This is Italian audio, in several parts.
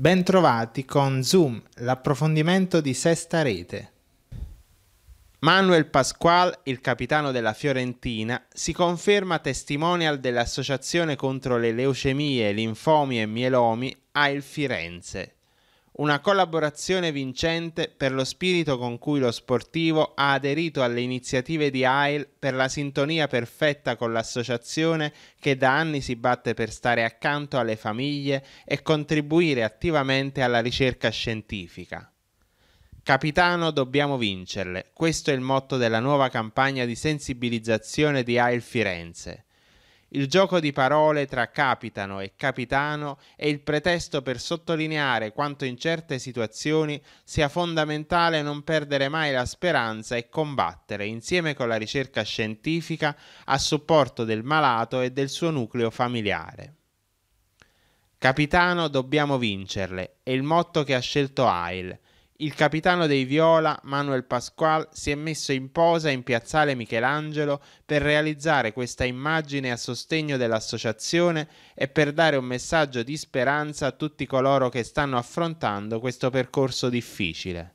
Bentrovati con Zoom, l'approfondimento di Sesta Rete. Manuel Pasqual, il capitano della Fiorentina, si conferma testimonial dell'Associazione contro le leucemie, linfomi e mielomi a Il Firenze una collaborazione vincente per lo spirito con cui lo sportivo ha aderito alle iniziative di AIL per la sintonia perfetta con l'associazione che da anni si batte per stare accanto alle famiglie e contribuire attivamente alla ricerca scientifica. Capitano, dobbiamo vincerle. Questo è il motto della nuova campagna di sensibilizzazione di AIL Firenze. Il gioco di parole tra capitano e capitano è il pretesto per sottolineare quanto in certe situazioni sia fondamentale non perdere mai la speranza e combattere insieme con la ricerca scientifica a supporto del malato e del suo nucleo familiare. Capitano, dobbiamo vincerle, è il motto che ha scelto Heil il capitano dei Viola, Manuel Pasquale, si è messo in posa in piazzale Michelangelo per realizzare questa immagine a sostegno dell'associazione e per dare un messaggio di speranza a tutti coloro che stanno affrontando questo percorso difficile.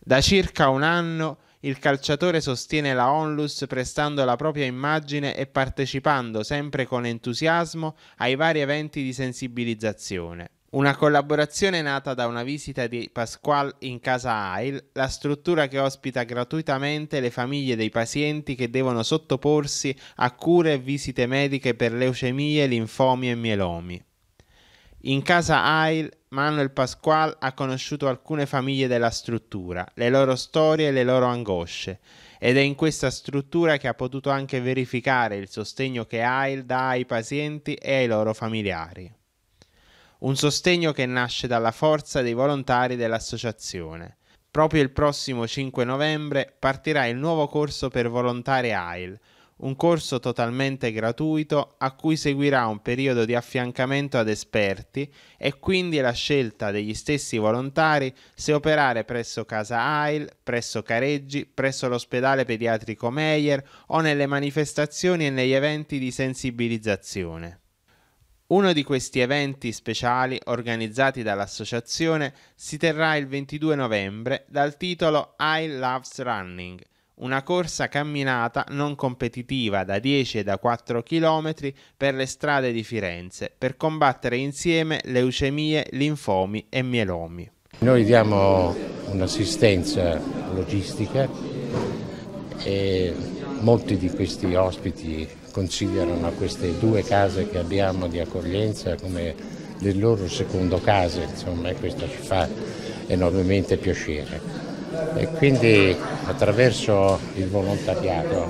Da circa un anno il calciatore sostiene la Onlus prestando la propria immagine e partecipando sempre con entusiasmo ai vari eventi di sensibilizzazione. Una collaborazione nata da una visita di Pasquale in casa AIL, la struttura che ospita gratuitamente le famiglie dei pazienti che devono sottoporsi a cure e visite mediche per leucemie, linfomi e mielomi. In casa AIL, Manuel Pasquale ha conosciuto alcune famiglie della struttura, le loro storie e le loro angosce, ed è in questa struttura che ha potuto anche verificare il sostegno che AIL dà ai pazienti e ai loro familiari un sostegno che nasce dalla forza dei volontari dell'associazione. Proprio il prossimo 5 novembre partirà il nuovo corso per volontari AIL, un corso totalmente gratuito a cui seguirà un periodo di affiancamento ad esperti e quindi la scelta degli stessi volontari se operare presso Casa AIL, presso Careggi, presso l'ospedale pediatrico Meyer o nelle manifestazioni e negli eventi di sensibilizzazione. Uno di questi eventi speciali organizzati dall'associazione si terrà il 22 novembre dal titolo I Loves Running, una corsa camminata non competitiva da 10 e da 4 km per le strade di Firenze per combattere insieme leucemie, linfomi e mielomi. Noi diamo un'assistenza logistica e Molti di questi ospiti considerano queste due case che abbiamo di accoglienza come le loro secondo case, insomma, e questo ci fa enormemente piacere. E quindi attraverso il volontariato,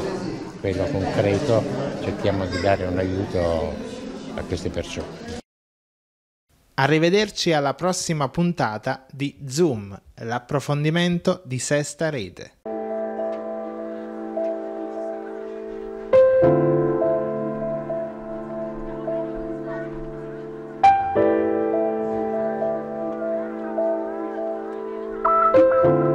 quello concreto, cerchiamo di dare un aiuto a queste persone. Arrivederci alla prossima puntata di Zoom, l'approfondimento di Sesta Rete. Thank you.